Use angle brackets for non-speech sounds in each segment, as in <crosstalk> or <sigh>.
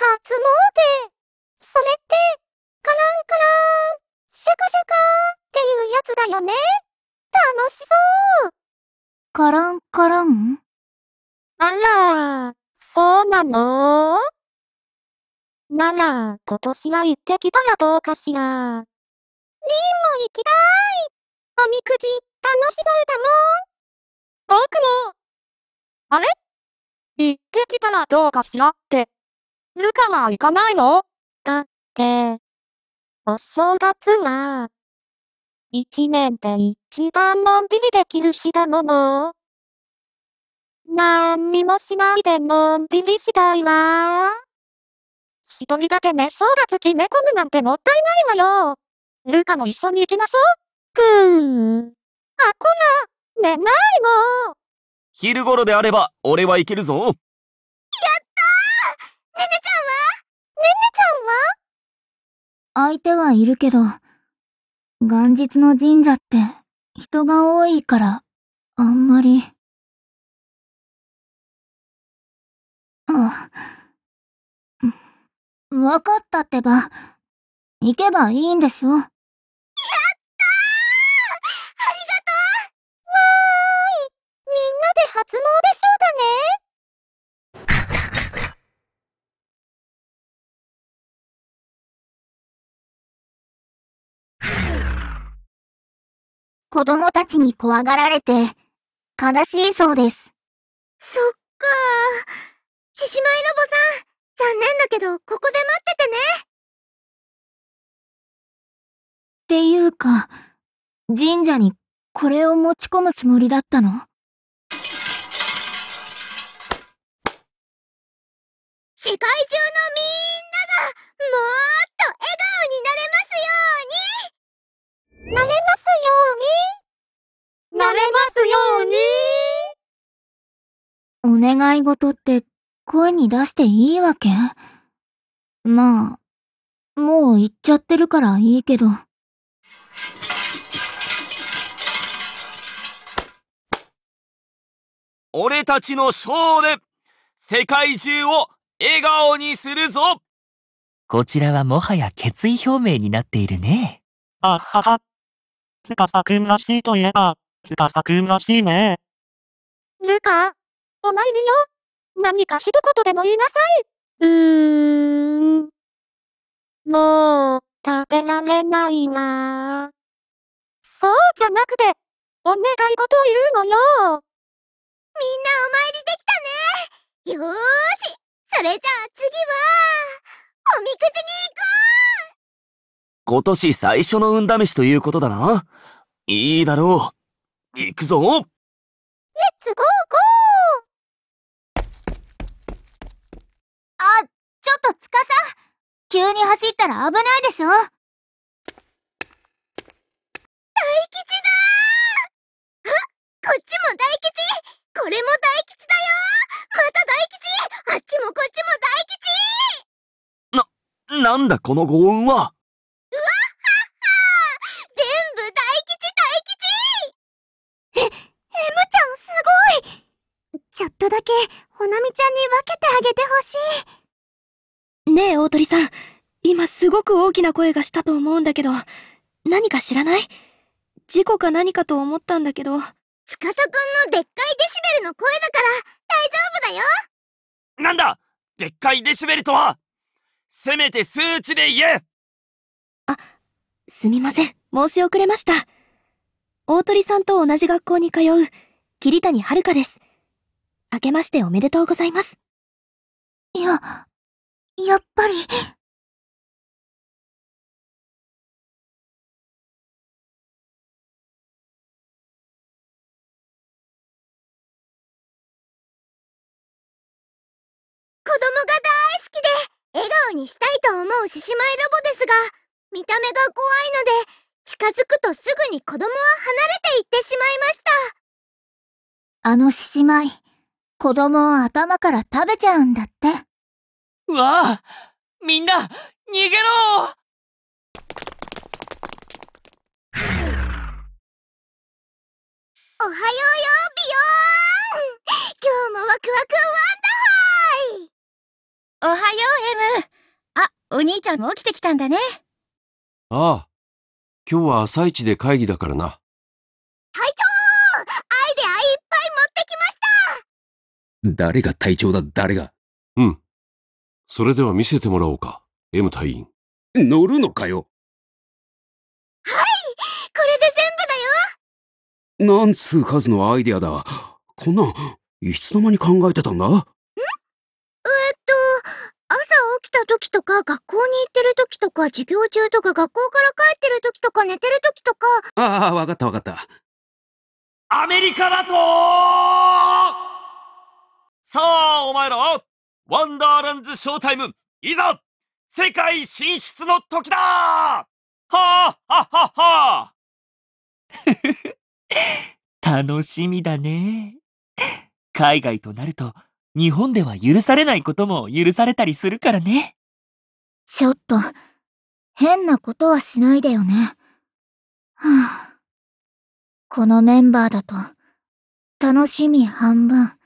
初詣それって、カランカラン、シュカシュカっていうやつだよね楽しそうカランカランあら、そうなのなら、今年は行ってきたらどうかしら。リンも行きたいおみくじ、楽しそうだもん僕もあれ行ってきたらどうかしらって。ルカは行かないのだって、お正月は、一年で一番のんびりできる日だもの。なんにもしないでのんびりしたいわ。一人だけ寝正月決め込むなんてもったいないわよ。ルカも一緒に行きましょう。くー。あ、こら、寝ないの。昼頃であれば、俺は行けるぞ。は相手はいるけど、元日の神社って人が多いから、あんまり。あ、わかったってば、行けばいいんでしょやったーありがとうわーいみんなで初詣しようだね子供たちに怖がられて、悲しいそうです。そっか獅子舞ロボさん、残念だけど、ここで待っててね。っていうか、神社にこれを持ち込むつもりだったの世界中のみんなが、もっと笑顔になれますようになれますようになれますようにお願い事って声に出していいわけまあ、もう言っちゃってるからいいけど。俺たちのショーで世界中を笑顔にするぞこちらはもはや決意表明になっているね。あはは。つかさくんらしいといえば、つかさくんらしいねルカ、お前によ、何か一言でも言いなさい。うーん。もう、食べられないなそうじゃなくて、お願い事言うのよ。みんなお参りできたね。よーし、それじゃあ次は、おみくじに行こう今年最初の運試しということだな。いいだろう。行くぞレッツゴーゴーあ、ちょっとつかさ。急に走ったら危ないでしょ大吉だーあ、こっちも大吉これも大吉だよまた大吉あっちもこっちも大吉な、なんだこの豪運はけほなみちゃんに分けてあげてほしいねえ大鳥さん今すごく大きな声がしたと思うんだけど何か知らない事故か何かと思ったんだけど司くんのでっかいデシベルの声だから大丈夫だよなんだでっかいデシベルとはせめて数値で言えあすみません申し遅れました大鳥さんと同じ学校に通う桐谷遥です明けましておめでとうございます。いや、やっぱり。子供が大好きで、笑顔にしたいと思う獅子舞ロボですが、見た目が怖いので、近づくとすぐに子供は離れていってしまいました。あの獅子舞、子供を頭から食べちゃうんだって。わあみんな、逃げろおはようよ、ビヨーン今日もワクワクワンダホイおはよう、エム。あ、お兄ちゃんも起きてきたんだね。ああ、今日は朝一で会議だからな。隊長誰が隊長だ、誰が。うん。それでは見せてもらおうか、M 隊員。乗るのかよ。はいこれで全部だよなんつう数のアイデアだ。こんなん、いつの間に考えてたんだんえっと、朝起きた時とか、学校に行ってる時とか、授業中とか、学校から帰ってる時とか、寝てる時とか。ああ、分かった分かった。アメリカだとさあ、お前ら、ワンダーランズショータイム、いざ世界進出の時だはあははは <laughs> 楽しみだね。海外となると、日本では許されないことも許されたりするからね。ちょっと、変なことはしないでよね。はあ、このメンバーだと、楽しみ半分。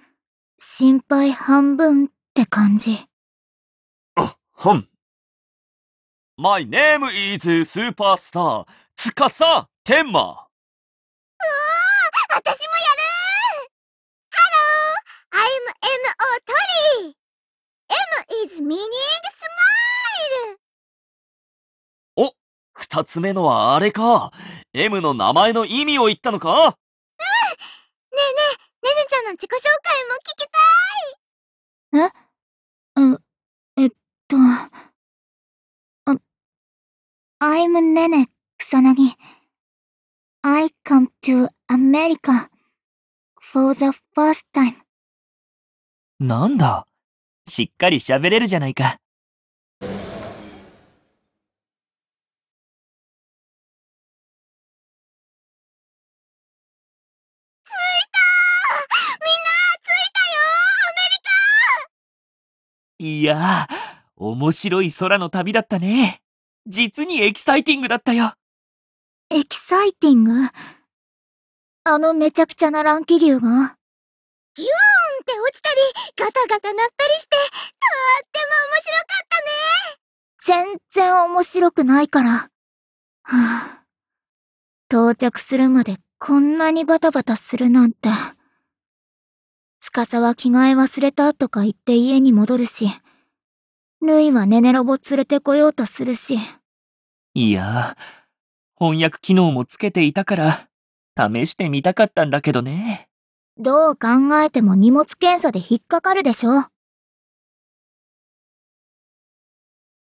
心配半分って感じ。あ、はん。My name is Superstar つかさうー私もやるー !Hello! I'm MO トリー !M is meaning smile! お、二つ目のはあれか !M の名前の意味を言ったのかうんねえねえねねちゃんの自己紹介も聞きたいえう、えっと、あ、I'm ねね草薙。I come to America for the first time。なんだ、しっかり喋れるじゃないか。いや面白い空の旅だったね。実にエキサイティングだったよ。エキサイティングあのめちゃくちゃな乱気流がギューンって落ちたり、ガタガタ鳴ったりして、とっても面白かったね。全然面白くないから。はあ、到着するまでこんなにバタバタするなんて。司は着替え忘れたとか言って家に戻るし、ルイはネネロボ連れてこようとするし。いや翻訳機能もつけていたから、試してみたかったんだけどね。どう考えても荷物検査で引っかかるでしょ。あ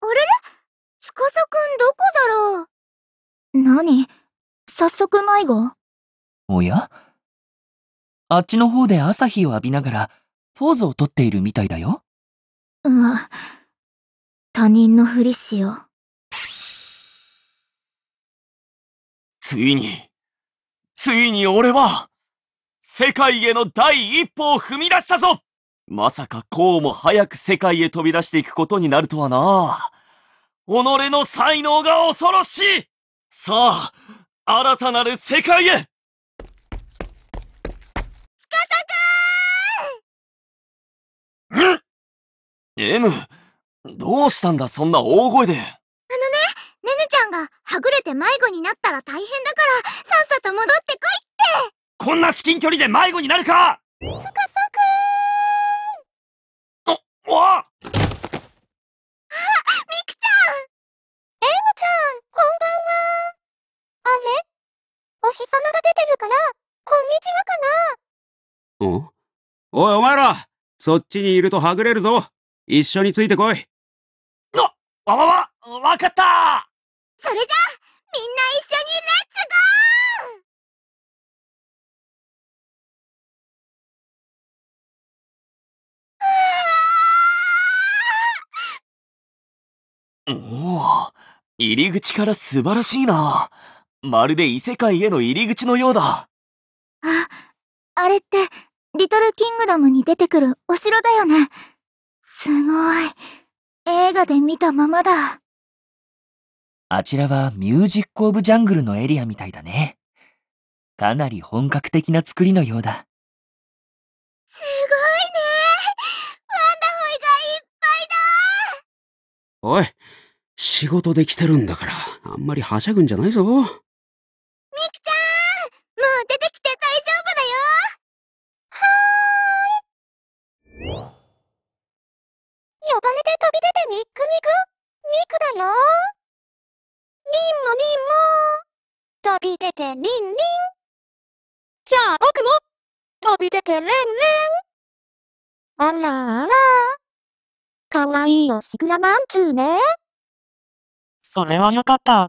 れれさくんどこだろう何早速迷子おやあっちの方で朝日を浴びながらポーズをとっているみたいだよ。うわ、他人のふりしよう。ついに、ついに俺は、世界への第一歩を踏み出したぞまさかこうも早く世界へ飛び出していくことになるとはな。己の才能が恐ろしいさあ、新たなる世界へつかさくんん ?M、どうしたんだ、そんな大声で。あのね、ねねちゃんがはぐれて迷子になったら大変だから、さっさと戻ってこいってこんな至近距離で迷子になるかつかさくーんお、おあみくちゃんえむちゃん、こんばんはあれお日様が出てるから、こんにちはかなおおいお前らそっちにいるとはぐれるぞ一緒についてこいわわわ、わかったそれじゃみんな一緒にレッツゴーおお、入り口から素晴らしいな。まるで異世界への入り口のようだ。あ、あれって、リトルキングダムに出てくるお城だよね。すごい。映画で見たままだ。あちらはミュージック・オブ・ジャングルのエリアみたいだね。かなり本格的な作りのようだ。すごいねワンダホイがいっぱいだおい仕事で来てるんだから、あんまりはしゃぐんじゃないぞ。ミきちゃん呼ばれて飛び出てニックニクニクだよンもンも飛び出てンンじゃあ僕も飛び出てレンレンあらあらかわいいおしらまんちゅうねそれはよかった。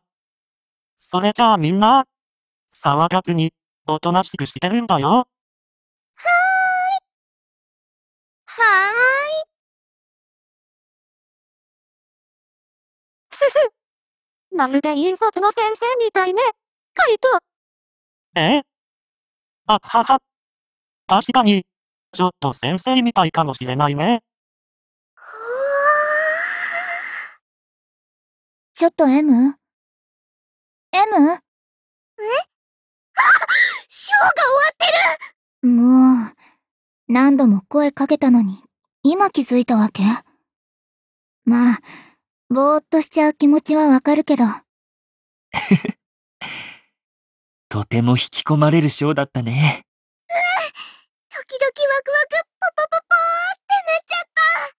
それじゃあみんな、騒がずに、おとなしくしてるんだよ。はーい。はーい。まるで引率の先生みたいね。カイト。ええあはは。確かに、ちょっと先生みたいかもしれないね。ちょっと M?M? M? え <laughs> ショーが終わってるもう、何度も声かけたのに、今気づいたわけまあ、ぼーっとしちゃう気持ちはわかるけど。<laughs> とても引き込まれるショーだったね。うん時々ワクワクポポポポってなっちゃった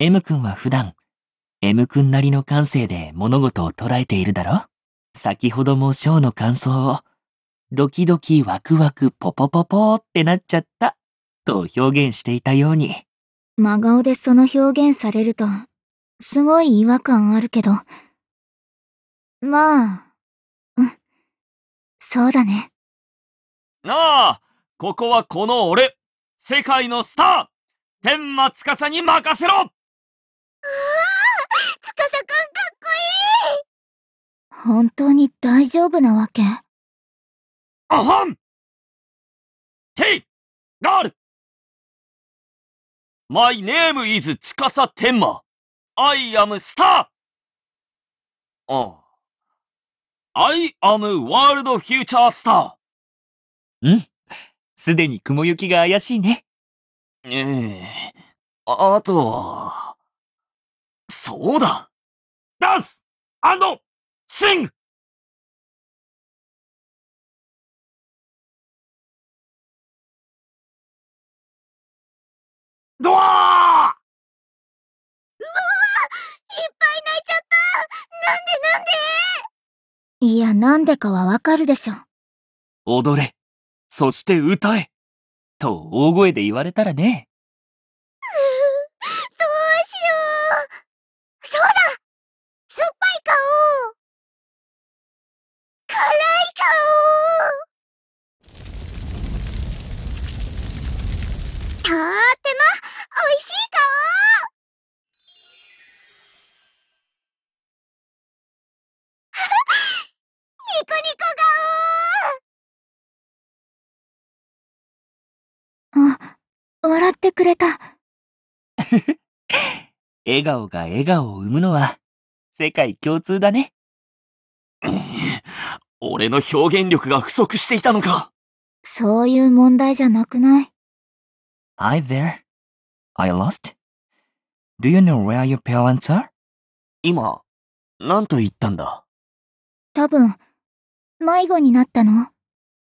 M 君は普段、M 君なりの感性で物事を捉えているだろ先ほどもショーの感想を、ドキドキワクワクポポポポってなっちゃったと表現していたように。真顔でその表現されるとすごい違和感あるけど。まあ、うん。そうだね。なあ、ここはこの俺、世界のスター、天馬司に任せろうわさくんかっこいい本当に大丈夫なわけあはんヘイガール !My name is さ天馬アイアムスターああ。アイアムワールドフューチャースター。んすでに雲行きが怪しいね。ええー、あ、あとは、そうだダンスシングドアー泣いちゃったなんでなんでいや、なんでかはわかるでしょ。踊れ、そして歌え、と大声で言われたらね。れた。<laughs> 笑顔が笑顔を生むのは世界共通だね。<laughs> 俺の表現力が不足していたのか。そういう問題じゃなくない ?Hi there. I lost. Do you know where your parents are? 今、何と言ったんだ多分、迷子になったの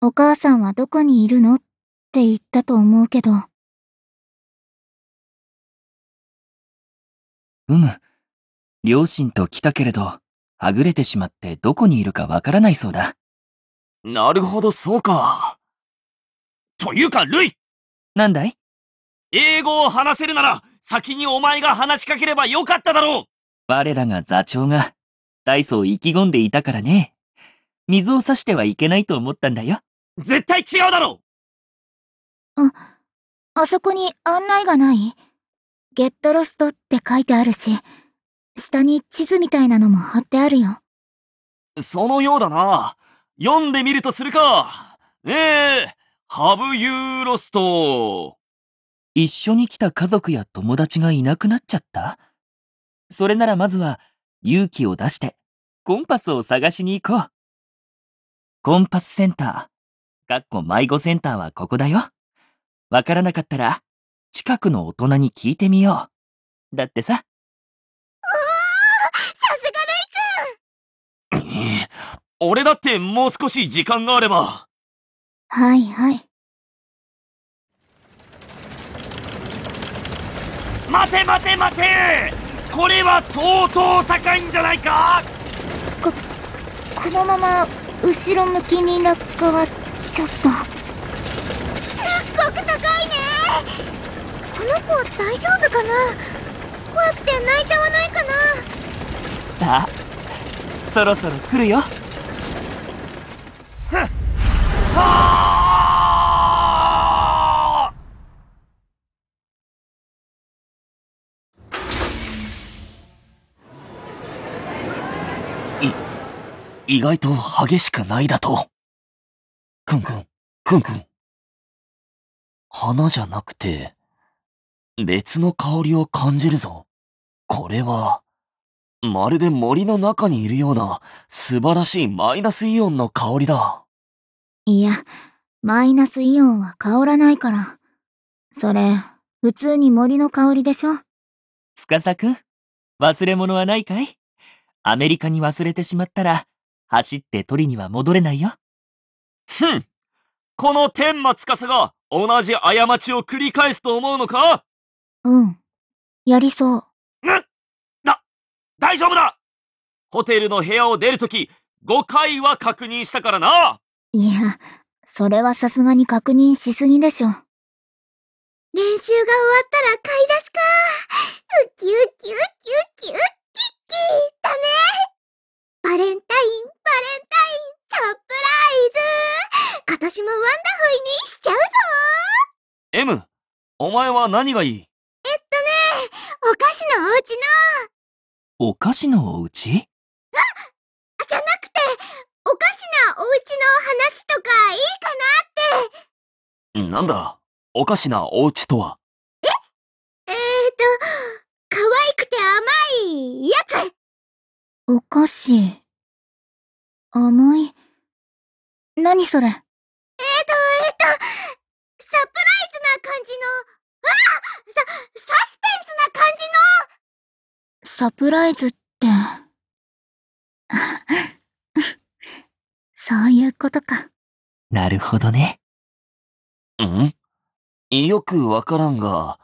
お母さんはどこにいるのって言ったと思うけど。うむ。両親と来たけれど、はぐれてしまってどこにいるかわからないそうだ。なるほど、そうか。というか、ルイなんだい英語を話せるなら、先にお前が話しかければよかっただろう我らが座長が、大層意気込んでいたからね。水を差してはいけないと思ったんだよ。絶対違うだろうあ、あそこに案内がないゲットロストって書いてあるし、下に地図みたいなのも貼ってあるよ。そのようだな。読んでみるとするか。ええー、ハブユーロスト。一緒に来た家族や友達がいなくなっちゃったそれならまずは勇気を出してコンパスを探しに行こう。コンパスセンター、かっこ迷子センターはここだよ。わからなかったら近くの大人に聞いてみよう。だってさ。おさすがレイくん俺だってもう少し時間があれば。はいはい。待て待て待てこれは相当高いんじゃないかこ、このまま後ろ向きに落下はちょっと。すっごく高いねの子大丈夫かな怖くて泣いちゃわないかなさあそろそろ来るよ意外と激しくないだと。くんくん、くんくん。花じゃなくて、別の香りを感じるぞ。これは、まるで森の中にいるような素晴らしいマイナスイオンの香りだ。いや、マイナスイオンは香らないから。それ、普通に森の香りでしょつかさくん、忘れ物はないかいアメリカに忘れてしまったら、走って取りには戻れないよ。ふん、この天馬司が同じ過ちを繰り返すと思うのかうん。やりそう。だ、大丈夫だホテルの部屋を出るとき、5回は確認したからないや、それはさすがに確認しすぎでしょ。練習が終わったら買い出しか。ウキウキウキウキウッキッキだね。バレンタイン、バレンタイン、サプライズ今年もワンダフルにしちゃうぞ !M、お前は何がいいお菓子のお家のお菓子のお家あじゃなくておかしなお家の話とかいいかなってなんだおかしなお家とはええー、っと可愛くて甘いやつお菓子甘い何それえー、っとえー、っとサプライズな感じのサ、サスペンスな感じのサプライズって。<laughs> そういうことか。なるほどね。んよくわからんが、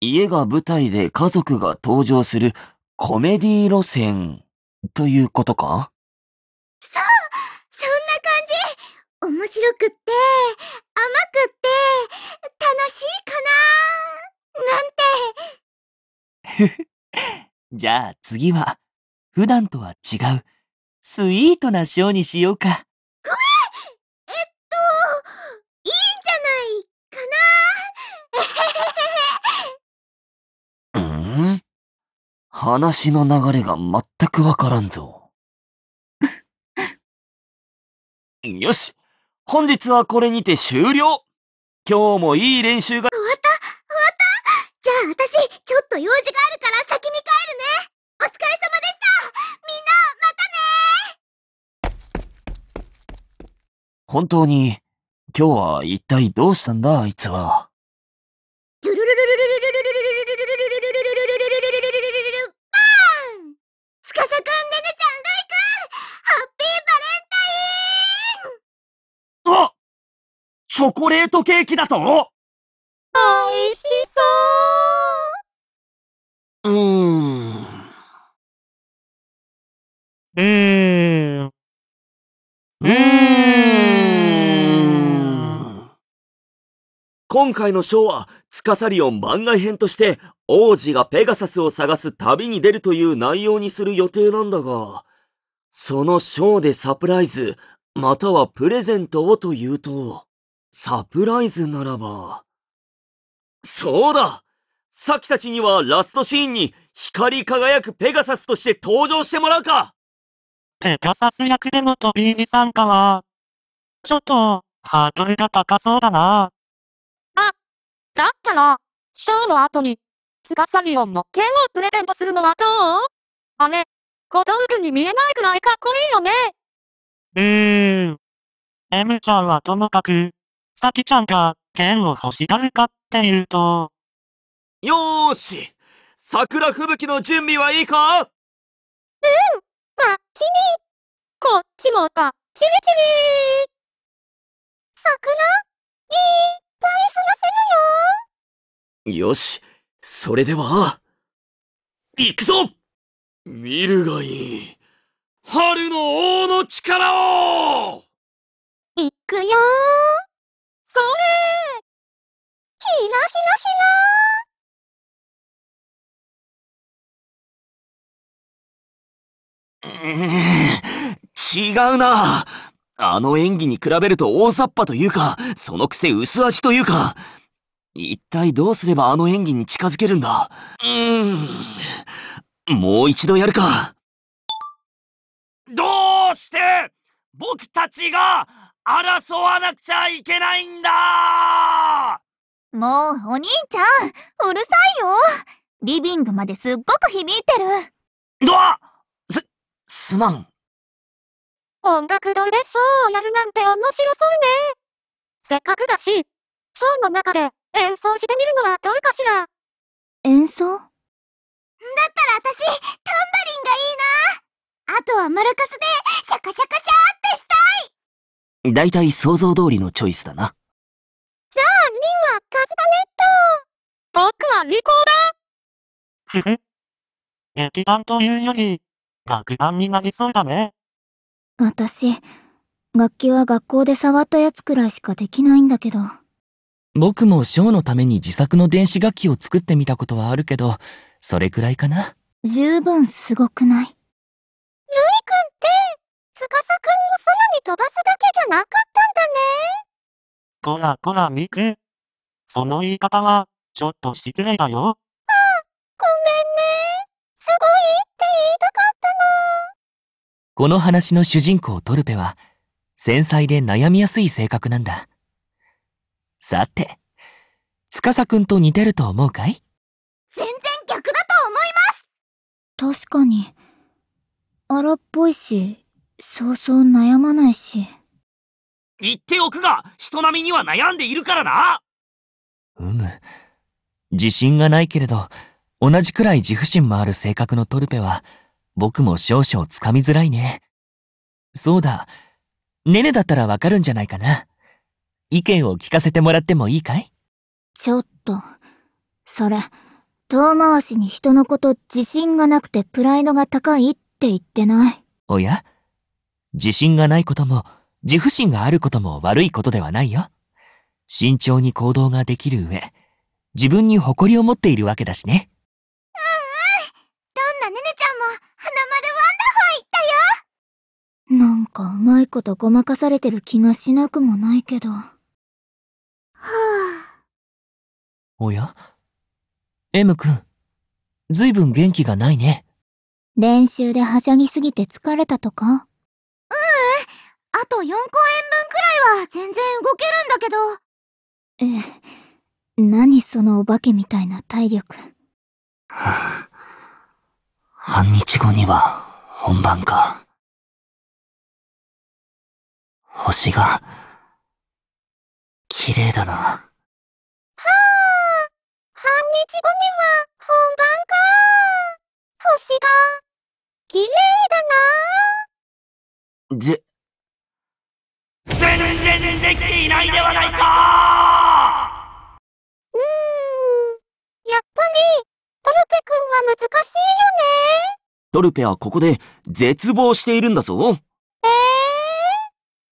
家が舞台で家族が登場するコメディ路線ということかそう面白くって、甘くって、楽しいかななんて。<laughs> じゃあ次は、普段とは違う、スイートなショーにしようか。ええっと、いいんじゃないかな <laughs> うん話の流れが全くわからんぞ。<laughs> よし本日はこれにて終了今日もいい練習が終わった終わったじゃあ私ちょっと用事があるから先に帰るねお疲れ様でしたみんなまたね本当に今日は一体どうしたんだあいつは。チョコレートケーキだとしそううーん。ーー今回のショーは、スカサリオン番外編として、王子がペガサスを探す旅に出るという内容にする予定なんだが、そのショーでサプライズ、またはプレゼントをというと、サプライズならば。そうださきたちにはラストシーンに光り輝くペガサスとして登場してもらうかペガサス役での飛び入り参加は、ちょっと、ハードルが高そうだな。あ、だったら、ショーの後に、スサリオンの剣をプレゼントするのはどうあれ、小道具に見えないくらいかっこいいよね。うーん。M ちゃんはともかく、さきちゃんが剣を欲しがるかっていうと。よーし桜吹雪の準備はいいかうんまっちにこっちもかちびちび桜いっぱい話せるよよしそれでは行くぞ見るがいい春の王の力を行くよーそれひらひらひら <laughs> 違うな。あの演技に比べると大雑把というか、そのくせ薄味というか、一体どうすればあの演技に近づけるんだうーん。もう一度やるか。どうして僕たちが争わなくちゃいけないんだもうお兄ちゃんうるさいよリビングまですっごく響いてるドアす、すまん音楽堂でショーをやるなんて面白そうねせっかくだしショーの中で演奏してみるのはどうかしら演奏だったら私タンバリンがいいなあとはマルカスでシャカシャカシャーってしたい大体想像通りのチョイスだな。じゃあ、リンはカスタネット僕はリコーだふふ。劇団というより、楽団になりそうだね。私、楽器は学校で触ったやつくらいしかできないんだけど。僕もショーのために自作の電子楽器を作ってみたことはあるけど、それくらいかな。十分すごくないルイ翼くんを空に飛ばすだけじゃなかったんだね。こらこらミク。その言い方は、ちょっと失礼だよ。ああ、ごめんね。すごいって言いたかったな。この話の主人公トルペは、繊細で悩みやすい性格なんだ。さて、司くんと似てると思うかい全然逆だと思います確かに、荒っぽいし、そうそう悩まないし。言っておくが、人並みには悩んでいるからなうむ。自信がないけれど、同じくらい自負心もある性格のトルペは、僕も少々つかみづらいね。そうだ。ネネだったらわかるんじゃないかな。意見を聞かせてもらってもいいかいちょっと、それ、遠回しに人のこと自信がなくてプライドが高いって言ってない。おや自信がないことも、自負心があることも悪いことではないよ。慎重に行動ができる上、自分に誇りを持っているわけだしね。うんうん。どんなねねちゃんも、花丸ワンダホー言ったよなんかうまいことごまかされてる気がしなくもないけど。はぁ、あ。おや ?M くん、ずいぶん元気がないね。練習ではしゃぎすぎて疲れたとかと4公演分くらいは全然動けるんだけど。え、何そのお化けみたいな体力。半日後には本番か。星が、綺麗だな。はあ、半日後には本番か。星が、綺麗だな。ぜ、全然できていないではないかうん、やっぱり、トルペ君は難しいよね。トルペはここで絶望しているんだぞ。えー、でも、ミ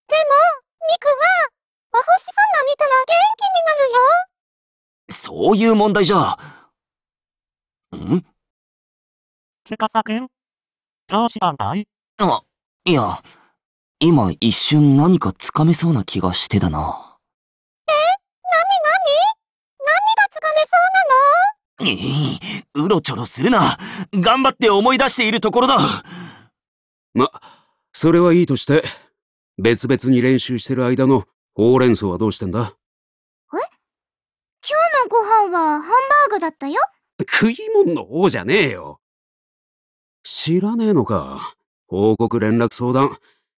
クは、お星様見たら元気になるよ。そういう問題じゃ。んつかさくん、どうしたんだいあ、いや。今一瞬何かつかめそうな気がしてだな。え何何何がつかめそうなのうろちょろするな。頑張って思い出しているところだ。ま、それはいいとして、別々に練習してる間のほうれん草はどうしてんだえ今日のご飯はハンバーグだったよ。食い物の王じゃねえよ。知らねえのか。報告連絡相談。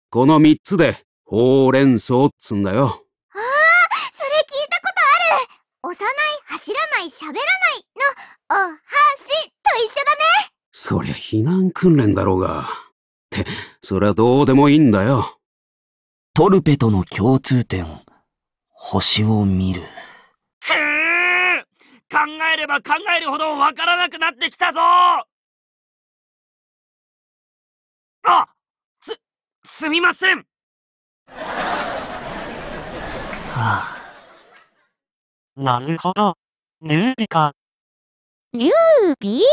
この三つで、ほうれん草っつんだよ。ああ、それ聞いたことある幼い、走らない、喋らないの、お、はし、と一緒だねそりゃ避難訓練だろうが。って、そりゃどうでもいいんだよ。トルペとの共通点、星を見る。くー考えれば考えるほどわからなくなってきたぞあすみませんはあ、なるほど。ヌービか。ヌービル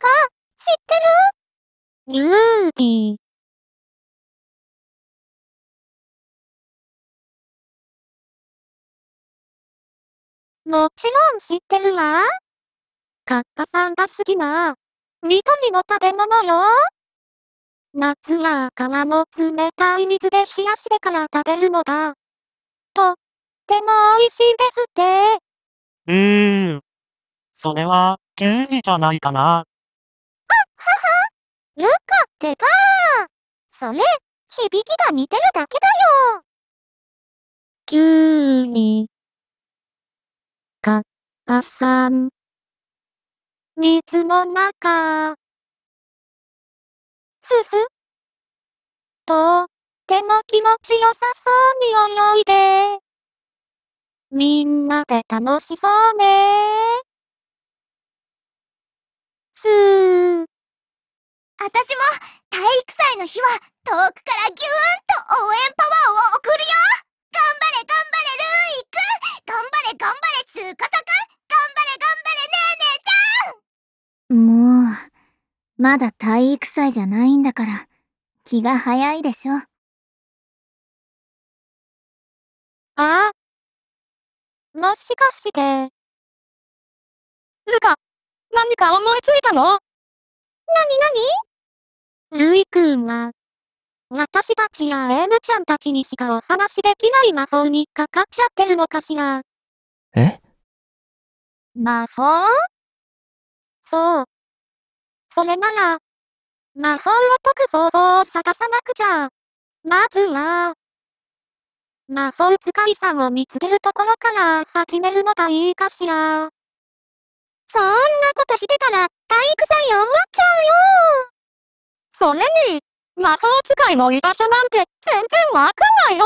カ、知ってるヌービー。もちろん知ってるわ。カッパさんが好きな、緑の食べ物よ。夏は皮も冷たい水で冷やしてから食べるのが、と、っても美味しいですって。うーん。それは、キュウリじゃないかな。あ、はは。ルカってばそれ、響きが似てるだけだよ。キュウリ。か、あさん。水の中。ふふ。と、ても気持ちよさそうに泳いで。みんなで楽しそうねすー。あたしも体育祭の日は遠くからギューンと応援パワーを送るよ頑張れ頑張れルーイくん頑張れ頑張れつーかさくん頑張れ頑張れねーねーちゃんもう。まだ体育祭じゃないんだから、気が早いでしょ。あもしかして。ルカ、何か思いついたのなになにルイ君は、私たちやエムちゃんたちにしかお話しできない魔法にかかっちゃってるのかしら。え魔法そう。それなら、魔法を解く方法を探さなくちゃ。まずは、魔法使いさんを見つけるところから始めるのがいいかしら。そんなことしてたら、体育祭終わっちゃうよそれに、魔法使いの居場所なんて全然わかんないよ